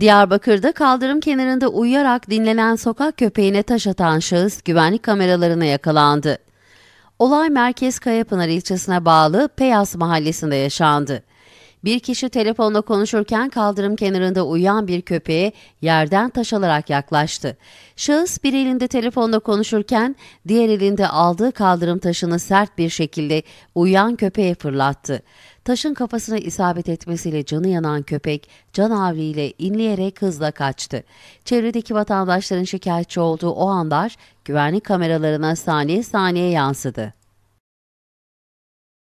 Diyarbakır'da kaldırım kenarında uyuyarak dinlenen sokak köpeğine taş atan şahıs güvenlik kameralarına yakalandı. Olay Merkez Kayapınar ilçesine bağlı Peyas mahallesinde yaşandı. Bir kişi telefonla konuşurken kaldırım kenarında uyuyan bir köpeğe yerden taş alarak yaklaştı. Şahıs bir elinde telefonla konuşurken diğer elinde aldığı kaldırım taşını sert bir şekilde uyuyan köpeğe fırlattı. Taşın kafasına isabet etmesiyle canı yanan köpek can havliyle inleyerek hızla kaçtı. Çevredeki vatandaşların şikayetçi olduğu o anlar güvenlik kameralarına saniye saniye yansıdı.